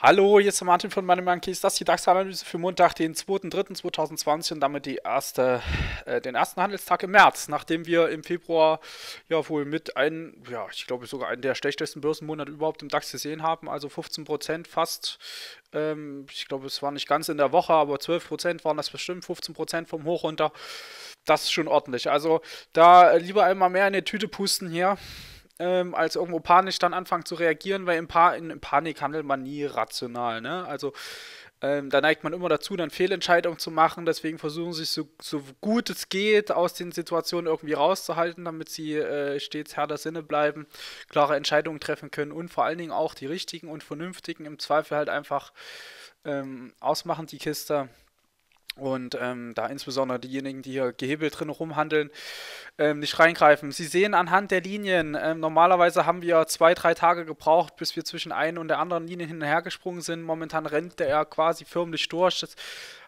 Hallo, hier ist der Martin von Money Monkeys. Das ist die DAX-Analyse für Montag, den 2.3.2020 und damit erste, äh, den ersten Handelstag im März, nachdem wir im Februar ja wohl mit einem, ja, ich glaube sogar einen der schlechtesten Börsenmonate überhaupt im DAX gesehen haben, also 15% fast. Ähm, ich glaube, es war nicht ganz in der Woche, aber 12% waren das bestimmt, 15% vom Hoch runter. Das ist schon ordentlich. Also da äh, lieber einmal mehr in die Tüte pusten hier ähm, als irgendwo panisch dann anfangen zu reagieren, weil in, pa in Panik handelt man nie rational. Ne? Also ähm, da neigt man immer dazu, dann Fehlentscheidungen zu machen. Deswegen versuchen sie so, so gut es geht, aus den Situationen irgendwie rauszuhalten, damit sie äh, stets Herr der Sinne bleiben, klare Entscheidungen treffen können und vor allen Dingen auch die richtigen und vernünftigen im Zweifel halt einfach ähm, ausmachen, die Kiste. Und ähm, da insbesondere diejenigen, die hier Gehebel drin rumhandeln, ähm, nicht reingreifen. Sie sehen anhand der Linien, ähm, normalerweise haben wir zwei, drei Tage gebraucht, bis wir zwischen einer und der anderen Linie hinterhergesprungen sind. Momentan rennt der ja quasi förmlich durch. Das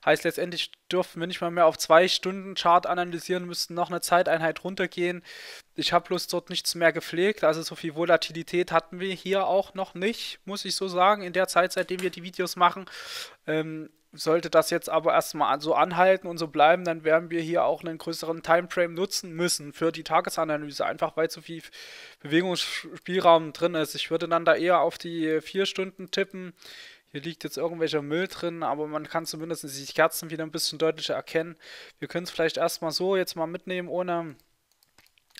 heißt, letztendlich dürfen wir nicht mal mehr auf zwei Stunden Chart analysieren, müssten noch eine Zeiteinheit runtergehen. Ich habe bloß dort nichts mehr gepflegt, also so viel Volatilität hatten wir hier auch noch nicht, muss ich so sagen, in der Zeit, seitdem wir die Videos machen. Ähm, sollte das jetzt aber erstmal so anhalten und so bleiben, dann werden wir hier auch einen größeren Timeframe nutzen müssen für die Tagesanalyse, einfach weil zu viel Bewegungsspielraum drin ist. Ich würde dann da eher auf die vier Stunden tippen. Hier liegt jetzt irgendwelcher Müll drin, aber man kann zumindest die Kerzen wieder ein bisschen deutlicher erkennen. Wir können es vielleicht erstmal so jetzt mal mitnehmen, ohne,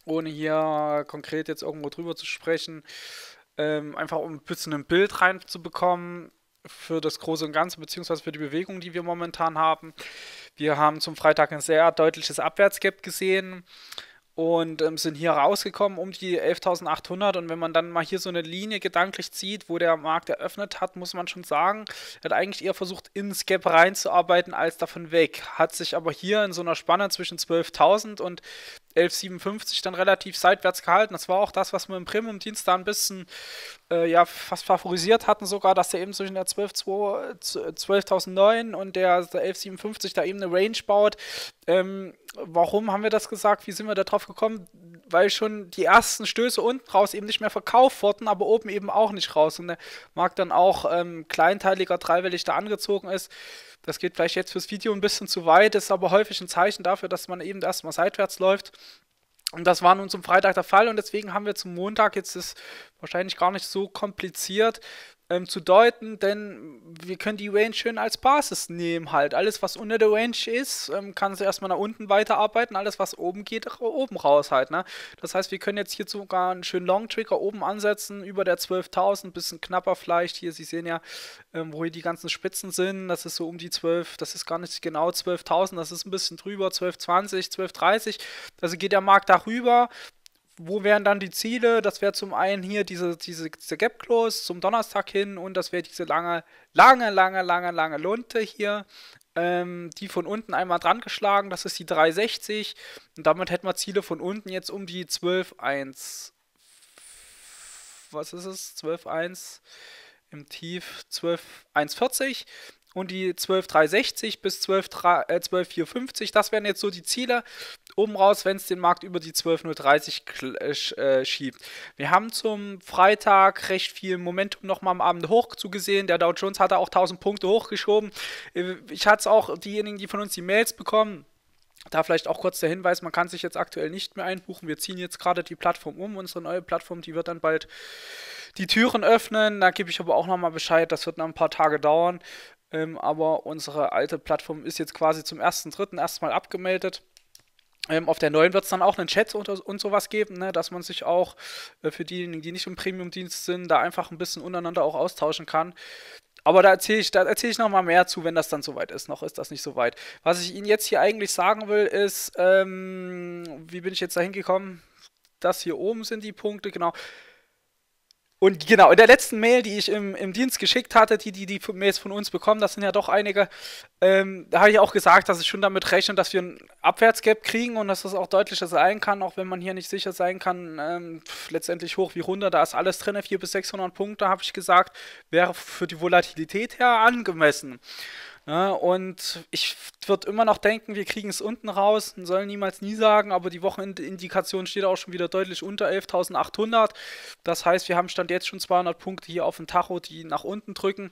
ohne hier konkret jetzt irgendwo drüber zu sprechen. Ähm, einfach um ein bisschen ein Bild reinzubekommen für das Große und Ganze, beziehungsweise für die Bewegung, die wir momentan haben. Wir haben zum Freitag ein sehr deutliches Abwärtsgap gesehen und ähm, sind hier rausgekommen um die 11.800 und wenn man dann mal hier so eine Linie gedanklich zieht, wo der Markt eröffnet hat, muss man schon sagen, er hat eigentlich eher versucht ins Gap reinzuarbeiten als davon weg, hat sich aber hier in so einer Spanne zwischen 12.000 und 11,57 dann relativ seitwärts gehalten. Das war auch das, was man im Premium-Dienst da ein bisschen äh, ja fast favorisiert hatten sogar, dass er eben zwischen der 12.009 äh, und der, 11.57 da eben eine Range baut. Ähm, warum haben wir das gesagt? Wie sind wir da drauf gekommen? Weil schon die ersten Stöße unten raus eben nicht mehr verkauft wurden, aber oben eben auch nicht raus. Und der Markt dann auch ähm, kleinteiliger, dreiwillig da angezogen ist. Das geht vielleicht jetzt fürs Video ein bisschen zu weit, ist aber häufig ein Zeichen dafür, dass man eben erstmal seitwärts läuft. Und das war nun zum Freitag der Fall und deswegen haben wir zum Montag, jetzt ist wahrscheinlich gar nicht so kompliziert, ähm, zu deuten, denn wir können die Range schön als Basis nehmen halt. Alles, was unter der Range ist, ähm, kann es erstmal nach unten weiterarbeiten. Alles, was oben geht, oben raus halt. Ne? Das heißt, wir können jetzt hier sogar einen schönen Long-Trigger oben ansetzen, über der 12.000, bisschen knapper vielleicht. Hier, Sie sehen ja, ähm, wo hier die ganzen Spitzen sind. Das ist so um die 12, das ist gar nicht genau 12.000, das ist ein bisschen drüber, 12.20, 12.30. Also geht der Markt darüber wo wären dann die Ziele? Das wäre zum einen hier diese, diese, diese Gap Close zum Donnerstag hin und das wäre diese lange, lange, lange, lange, lange Lunte hier. Ähm, die von unten einmal dran geschlagen, das ist die 360 und damit hätten wir Ziele von unten jetzt um die 12,1. Was ist es? 12,1 im Tief 12,140 und die 12,360 bis 12,450, äh, 12, das wären jetzt so die Ziele oben raus, wenn es den Markt über die 12.030 äh, äh, schiebt. Wir haben zum Freitag recht viel Momentum nochmal am Abend hoch Der Dow Jones hatte auch 1000 Punkte hochgeschoben. Äh, ich hatte es auch, diejenigen, die von uns die Mails bekommen, da vielleicht auch kurz der Hinweis, man kann sich jetzt aktuell nicht mehr einbuchen. Wir ziehen jetzt gerade die Plattform um. Unsere neue Plattform, die wird dann bald die Türen öffnen. Da gebe ich aber auch nochmal Bescheid. Das wird noch ein paar Tage dauern. Ähm, aber unsere alte Plattform ist jetzt quasi zum 1.3. erstmal abgemeldet. Ähm, auf der neuen wird es dann auch einen Chat und, und sowas geben, ne, dass man sich auch äh, für diejenigen, die nicht im Premium-Dienst sind, da einfach ein bisschen untereinander auch austauschen kann. Aber da erzähle ich, erzähl ich nochmal mehr zu, wenn das dann soweit ist. Noch ist das nicht soweit. Was ich Ihnen jetzt hier eigentlich sagen will, ist, ähm, wie bin ich jetzt da hingekommen? Das hier oben sind die Punkte, genau. Und genau, in der letzten Mail, die ich im, im Dienst geschickt hatte, die, die die Mails von uns bekommen, das sind ja doch einige, ähm, da habe ich auch gesagt, dass ich schon damit rechne, dass wir ein Abwärtsgap kriegen und dass das auch deutlicher sein kann, auch wenn man hier nicht sicher sein kann, ähm, letztendlich hoch wie runter, da ist alles drin, 400 bis 600 Punkte, habe ich gesagt, wäre für die Volatilität her angemessen. Ne? Und ich würde immer noch denken, wir kriegen es unten raus soll niemals nie sagen, aber die Wochenindikation steht auch schon wieder deutlich unter 11.800. Das heißt, wir haben Stand jetzt schon 200 Punkte hier auf dem Tacho, die nach unten drücken.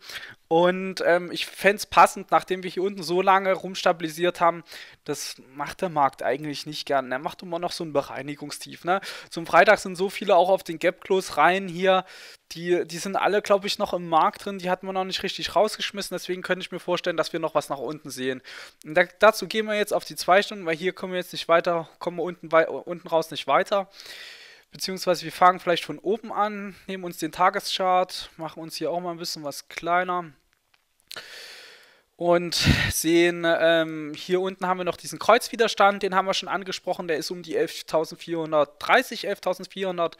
Und ähm, ich fände es passend, nachdem wir hier unten so lange rumstabilisiert haben, das macht der Markt eigentlich nicht gern. Er macht immer noch so ein Bereinigungstief. Ne? Zum Freitag sind so viele auch auf den Gap-Close rein hier. Die, die sind alle, glaube ich, noch im Markt drin. Die hatten wir noch nicht richtig rausgeschmissen. Deswegen könnte ich mir vorstellen, dass wir noch was nach unten sehen. Und da, dazu gehen wir jetzt auf die zwei Stunden, weil hier kommen wir jetzt nicht weiter, kommen wir unten, unten raus nicht weiter. Beziehungsweise wir fangen vielleicht von oben an, nehmen uns den Tageschart, machen uns hier auch mal ein bisschen was kleiner. Und sehen, ähm, hier unten haben wir noch diesen Kreuzwiderstand, den haben wir schon angesprochen, der ist um die 11.430, 11.400.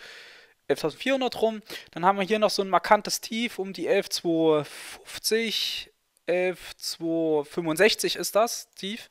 11.400 rum. Dann haben wir hier noch so ein markantes Tief um die 11.250, 11,265 ist das tief.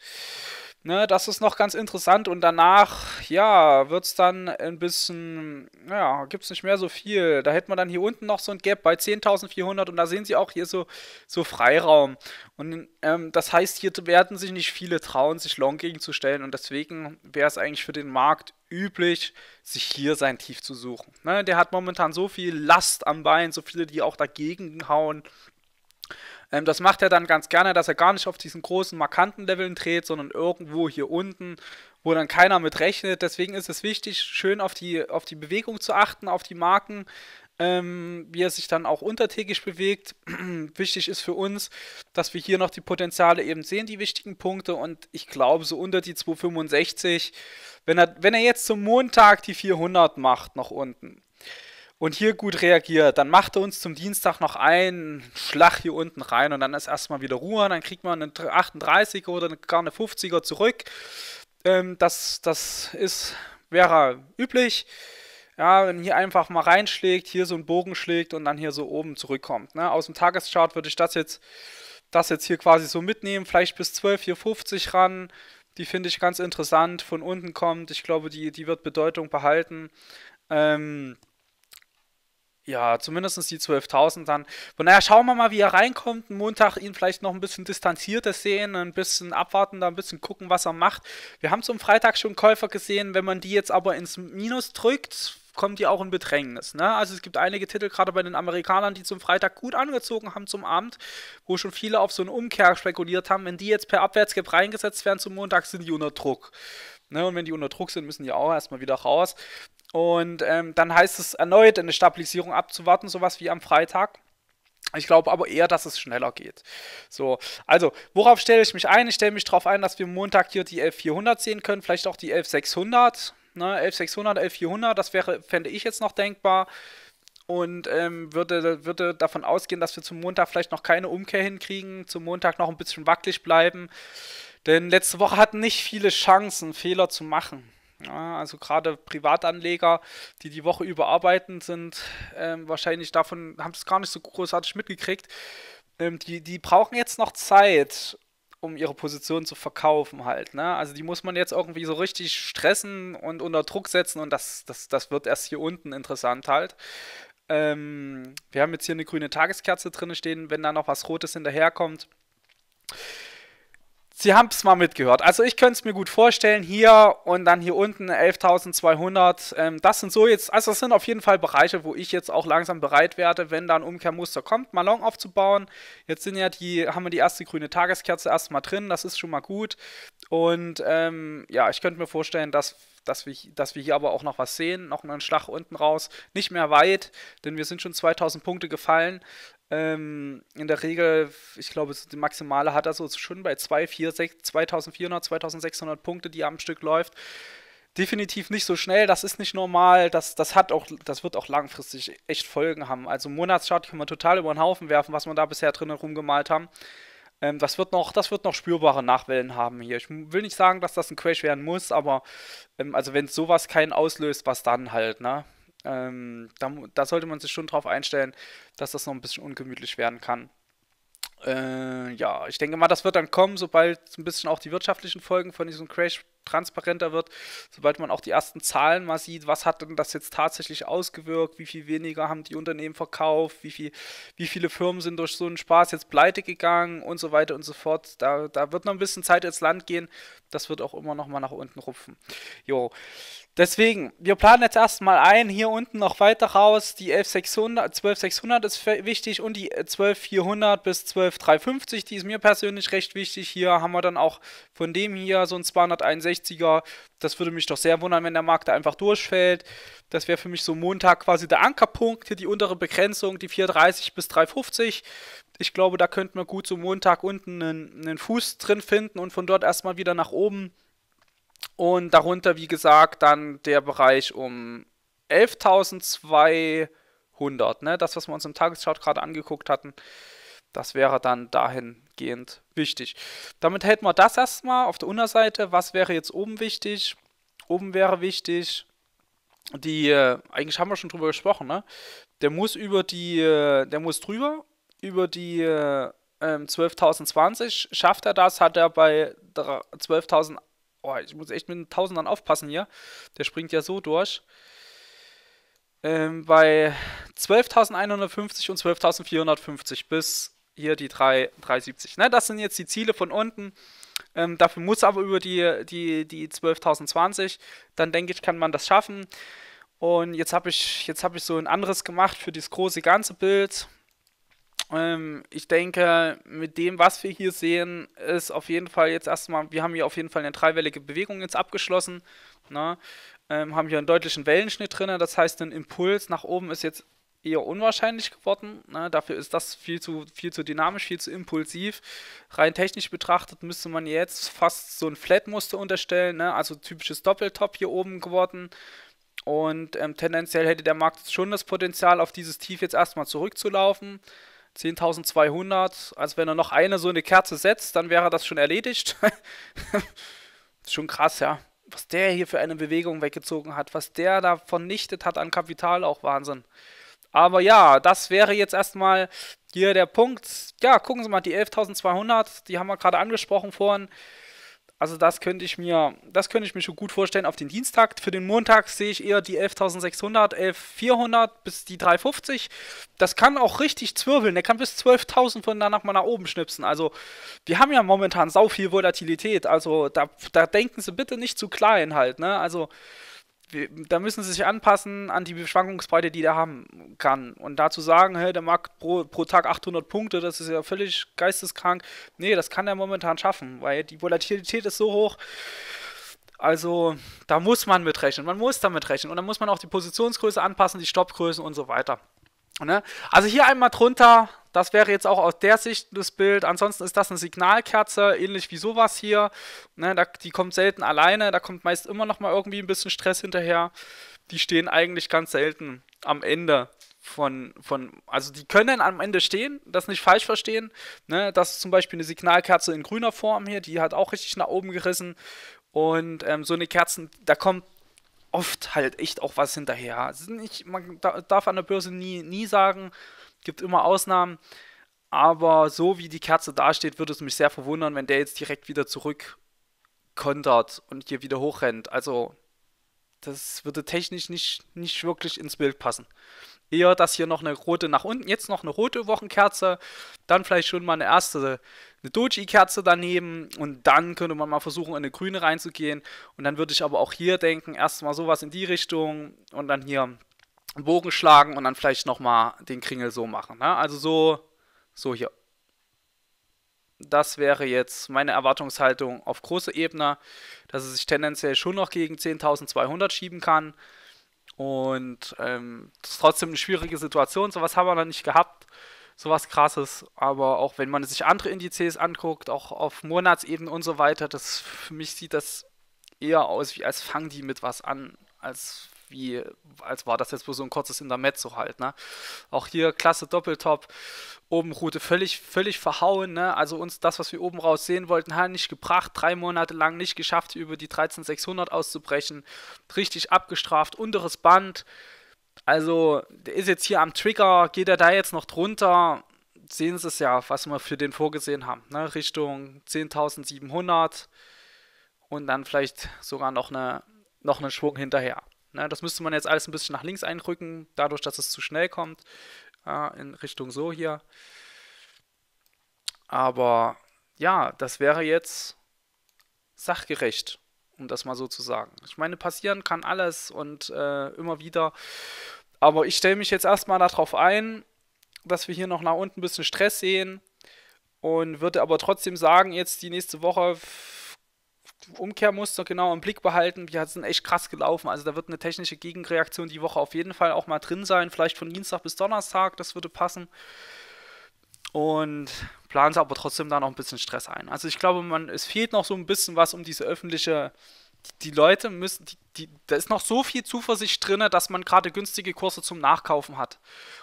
Ne, das ist noch ganz interessant und danach, ja, wird es dann ein bisschen, ja, gibt es nicht mehr so viel. Da hätte man dann hier unten noch so ein Gap bei 10.400 und da sehen Sie auch hier so, so Freiraum. Und ähm, das heißt, hier werden sich nicht viele trauen, sich Long gegenzustellen und deswegen wäre es eigentlich für den Markt üblich, sich hier sein Tief zu suchen. Ne, der hat momentan so viel Last am Bein, so viele, die auch dagegen hauen. Ähm, das macht er dann ganz gerne, dass er gar nicht auf diesen großen, markanten Leveln dreht, sondern irgendwo hier unten, wo dann keiner mit rechnet. Deswegen ist es wichtig, schön auf die, auf die Bewegung zu achten, auf die Marken, ähm, wie er sich dann auch untertägig bewegt. Wichtig ist für uns, dass wir hier noch die Potenziale eben sehen, die wichtigen Punkte. Und ich glaube, so unter die 265, wenn er, wenn er jetzt zum Montag die 400 macht, nach unten, und hier gut reagiert, dann macht er uns zum Dienstag noch einen Schlag hier unten rein und dann ist erstmal wieder Ruhe und dann kriegt man einen 38er oder gar eine 50er zurück. Ähm, das, das ist, wäre üblich. Ja, wenn hier einfach mal reinschlägt, hier so einen Bogen schlägt und dann hier so oben zurückkommt. Ne? Aus dem Tageschart würde ich das jetzt, das jetzt hier quasi so mitnehmen, vielleicht bis 12, hier 50 ran. Die finde ich ganz interessant, von unten kommt. Ich glaube, die, die wird Bedeutung behalten. Ähm, ja, zumindest die 12.000 dann. Von daher schauen wir mal, wie er reinkommt. Montag ihn vielleicht noch ein bisschen distanzierter sehen, ein bisschen abwarten, da ein bisschen gucken, was er macht. Wir haben zum Freitag schon Käufer gesehen. Wenn man die jetzt aber ins Minus drückt, kommt die auch in Bedrängnis. Ne? Also es gibt einige Titel, gerade bei den Amerikanern, die zum Freitag gut angezogen haben zum Abend, wo schon viele auf so einen Umkehr spekuliert haben. Wenn die jetzt per Abwärtsgap reingesetzt werden zum Montag, sind die unter Druck. Ne? Und wenn die unter Druck sind, müssen die auch erstmal wieder raus. Und ähm, dann heißt es erneut eine Stabilisierung abzuwarten, sowas wie am Freitag. Ich glaube aber eher, dass es schneller geht. So, also, worauf stelle ich mich ein? Ich stelle mich darauf ein, dass wir Montag hier die 11400 sehen können, vielleicht auch die 11600. Ne, 11600, 11400, das wäre, fände ich jetzt noch denkbar. Und ähm, würde, würde davon ausgehen, dass wir zum Montag vielleicht noch keine Umkehr hinkriegen, zum Montag noch ein bisschen wackelig bleiben. Denn letzte Woche hatten nicht viele Chancen, Fehler zu machen. Ja, also gerade Privatanleger, die die Woche überarbeiten, sind ähm, wahrscheinlich davon, haben es gar nicht so großartig mitgekriegt. Ähm, die, die brauchen jetzt noch Zeit, um ihre Position zu verkaufen halt. Ne? Also die muss man jetzt irgendwie so richtig stressen und unter Druck setzen und das, das, das wird erst hier unten interessant halt. Ähm, wir haben jetzt hier eine grüne Tageskerze drin stehen, wenn da noch was Rotes hinterherkommt Sie haben es mal mitgehört. Also ich könnte es mir gut vorstellen, hier und dann hier unten 11.200. Ähm, das sind so jetzt, also das sind auf jeden Fall Bereiche, wo ich jetzt auch langsam bereit werde, wenn da ein Umkehrmuster kommt, mal Long aufzubauen. Jetzt sind ja die, haben wir die erste grüne Tageskerze erstmal drin, das ist schon mal gut. Und ähm, ja, ich könnte mir vorstellen, dass, dass, wir, dass wir hier aber auch noch was sehen, noch einen Schlag unten raus. Nicht mehr weit, denn wir sind schon 2000 Punkte gefallen. Ähm, in der Regel, ich glaube, die maximale hat er so schon bei 2, 4, 6, 2400, 2600 Punkte, die er am Stück läuft. Definitiv nicht so schnell, das ist nicht normal, das, das, hat auch, das wird auch langfristig echt Folgen haben. Also Monatschart kann man total über den Haufen werfen, was wir da bisher drinnen rumgemalt haben. Ähm, das, wird noch, das wird noch spürbare Nachwellen haben hier. Ich will nicht sagen, dass das ein Crash werden muss, aber ähm, also wenn sowas keinen auslöst, was dann halt, ne? Ähm, da, da, sollte man sich schon darauf einstellen, dass das noch ein bisschen ungemütlich werden kann. Äh, ja, ich denke mal, das wird dann kommen, sobald ein bisschen auch die wirtschaftlichen Folgen von diesem Crash transparenter wird, sobald man auch die ersten Zahlen mal sieht, was hat denn das jetzt tatsächlich ausgewirkt, wie viel weniger haben die Unternehmen verkauft, wie, viel, wie viele Firmen sind durch so einen Spaß jetzt pleite gegangen und so weiter und so fort. Da, da wird noch ein bisschen Zeit ins Land gehen, das wird auch immer noch mal nach unten rupfen. Jo, Deswegen, wir planen jetzt erstmal ein, hier unten noch weiter raus. Die 11600, 12600 ist wichtig und die 12400 bis 12350, die ist mir persönlich recht wichtig. Hier haben wir dann auch von dem hier so ein 261 60er. Das würde mich doch sehr wundern, wenn der Markt da einfach durchfällt. Das wäre für mich so Montag quasi der Ankerpunkt. Hier die untere Begrenzung, die 4,30 bis 3,50. Ich glaube, da könnten wir gut so Montag unten einen, einen Fuß drin finden und von dort erstmal wieder nach oben. Und darunter, wie gesagt, dann der Bereich um 11.200. Ne? Das, was wir uns im Tageschart gerade angeguckt hatten, das wäre dann dahin weitgehend wichtig. Damit hätten wir das erstmal auf der Unterseite. Was wäre jetzt oben wichtig? Oben wäre wichtig, die, äh, eigentlich haben wir schon drüber gesprochen, ne? Der muss über die, äh, der muss drüber, über die äh, 12.020. Ähm, Schafft er das, hat er bei 12.000, oh, ich muss echt mit den Tausendern aufpassen hier. Der springt ja so durch. Ähm, bei 12.150 und 12.450 bis hier die 3, 370. Ne? Das sind jetzt die Ziele von unten. Ähm, dafür muss aber über die, die, die 12.020. Dann denke ich, kann man das schaffen. Und jetzt habe ich, hab ich so ein anderes gemacht für das große ganze Bild. Ähm, ich denke, mit dem, was wir hier sehen, ist auf jeden Fall jetzt erstmal, wir haben hier auf jeden Fall eine dreiwellige Bewegung jetzt abgeschlossen. Ne? Ähm, haben hier einen deutlichen Wellenschnitt drin, das heißt, ein Impuls nach oben ist jetzt eher unwahrscheinlich geworden. Ne? Dafür ist das viel zu, viel zu dynamisch, viel zu impulsiv. Rein technisch betrachtet müsste man jetzt fast so ein Flat-Muster unterstellen, ne? also typisches Doppeltop hier oben geworden. Und ähm, tendenziell hätte der Markt schon das Potenzial, auf dieses Tief jetzt erstmal zurückzulaufen. 10.200, also wenn er noch eine so eine Kerze setzt, dann wäre das schon erledigt. schon krass, ja. Was der hier für eine Bewegung weggezogen hat, was der da vernichtet hat an Kapital, auch Wahnsinn. Aber ja, das wäre jetzt erstmal hier der Punkt. Ja, gucken Sie mal, die 11.200, die haben wir gerade angesprochen vorhin. Also das könnte ich mir, das könnte ich mir schon gut vorstellen auf den Dienstag. Für den Montag sehe ich eher die 11.600, 11.400 bis die 3.50. Das kann auch richtig zwirbeln. Der kann bis 12.000 von danach mal nach oben schnipsen. Also wir haben ja momentan sau viel Volatilität. Also da, da denken Sie bitte nicht zu klein halt. Ne? Also wir, da müssen sie sich anpassen an die Beschwankungsbreite, die der haben kann. Und dazu sagen, hey, der mag pro, pro Tag 800 Punkte, das ist ja völlig geisteskrank. Nee, das kann er momentan schaffen, weil die Volatilität ist so hoch. Also da muss man mitrechnen, man muss damit rechnen. Und dann muss man auch die Positionsgröße anpassen, die Stoppgrößen und so weiter. Ne? Also hier einmal drunter, das wäre jetzt auch aus der Sicht das Bild. Ansonsten ist das eine Signalkerze, ähnlich wie sowas hier. Ne? Da, die kommt selten alleine, da kommt meist immer noch mal irgendwie ein bisschen Stress hinterher. Die stehen eigentlich ganz selten am Ende von, von, also die können am Ende stehen, das nicht falsch verstehen. Ne? Das ist zum Beispiel eine Signalkerze in grüner Form hier, die hat auch richtig nach oben gerissen. Und ähm, so eine Kerzen, da kommt oft halt echt auch was hinterher. Nicht, man darf an der Börse nie, nie sagen, gibt immer Ausnahmen. Aber so wie die Kerze dasteht, würde es mich sehr verwundern, wenn der jetzt direkt wieder zurück kontert und hier wieder hochrennt. Also, das würde technisch nicht, nicht wirklich ins Bild passen eher, dass hier noch eine rote nach unten, jetzt noch eine rote Wochenkerze, dann vielleicht schon mal eine erste eine Doji-Kerze daneben und dann könnte man mal versuchen, in eine grüne reinzugehen. Und dann würde ich aber auch hier denken, erstmal sowas in die Richtung und dann hier einen Bogen schlagen und dann vielleicht nochmal den Kringel so machen. Ne? Also so, so hier. Das wäre jetzt meine Erwartungshaltung auf großer Ebene, dass es sich tendenziell schon noch gegen 10.200 schieben kann. Und ähm, das ist trotzdem eine schwierige Situation. Sowas haben wir noch nicht gehabt. Sowas krasses. Aber auch wenn man sich andere Indizes anguckt, auch auf Monatsebene und so weiter, das für mich sieht das eher aus wie als fangen die mit was an, als wie, als war das jetzt wohl so ein kurzes Intermezzo halt, ne? Auch hier klasse Doppeltop, oben Route völlig, völlig verhauen, ne? Also uns das, was wir oben raus sehen wollten, hat nicht gebracht, drei Monate lang nicht geschafft, über die 13600 auszubrechen, richtig abgestraft, unteres Band, also der ist jetzt hier am Trigger, geht er da jetzt noch drunter, sehen Sie es ja, was wir für den vorgesehen haben, ne? Richtung 10.700 und dann vielleicht sogar noch eine noch einen Schwung hinterher. Na, ne, das müsste man jetzt alles ein bisschen nach links einrücken, dadurch, dass es zu schnell kommt, äh, in Richtung so hier. Aber ja, das wäre jetzt sachgerecht, um das mal so zu sagen. Ich meine, passieren kann alles und äh, immer wieder. Aber ich stelle mich jetzt erstmal darauf ein, dass wir hier noch nach unten ein bisschen Stress sehen und würde aber trotzdem sagen, jetzt die nächste Woche Umkehrmuster genau im Blick behalten. Wir sind echt krass gelaufen. Also da wird eine technische Gegenreaktion die Woche auf jeden Fall auch mal drin sein. Vielleicht von Dienstag bis Donnerstag, das würde passen. Und planen sie aber trotzdem da noch ein bisschen Stress ein. Also ich glaube, man, es fehlt noch so ein bisschen was, um diese öffentliche die Leute müssen, die, die, da ist noch so viel Zuversicht drin, dass man gerade günstige Kurse zum Nachkaufen hat.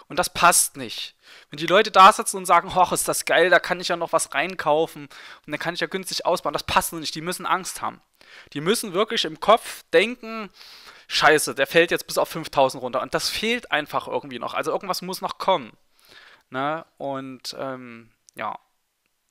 Und das passt nicht. Wenn die Leute da sitzen und sagen, hoch, ist das geil, da kann ich ja noch was reinkaufen und dann kann ich ja günstig ausbauen, das passt nicht. Die müssen Angst haben. Die müssen wirklich im Kopf denken, scheiße, der fällt jetzt bis auf 5000 runter. Und das fehlt einfach irgendwie noch. Also irgendwas muss noch kommen. Ne? Und ähm, ja,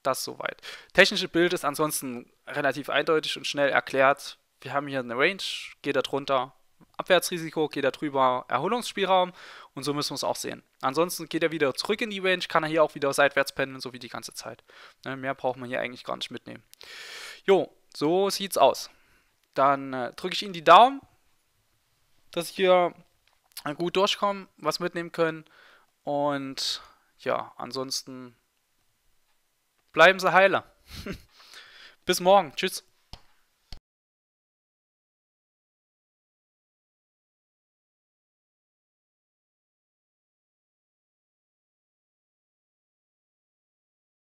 das soweit. Technische Bild ist ansonsten relativ eindeutig und schnell erklärt wir haben hier eine Range, geht da drunter, Abwärtsrisiko, geht da drüber, Erholungsspielraum und so müssen wir es auch sehen. Ansonsten geht er wieder zurück in die Range, kann er hier auch wieder seitwärts pendeln, so wie die ganze Zeit. Ne, mehr braucht man hier eigentlich gar nicht mitnehmen. Jo, so sieht's aus. Dann äh, drücke ich Ihnen die Daumen, dass ich hier äh, gut durchkomme, was mitnehmen können und ja, ansonsten bleiben Sie heile. Bis morgen. Tschüss.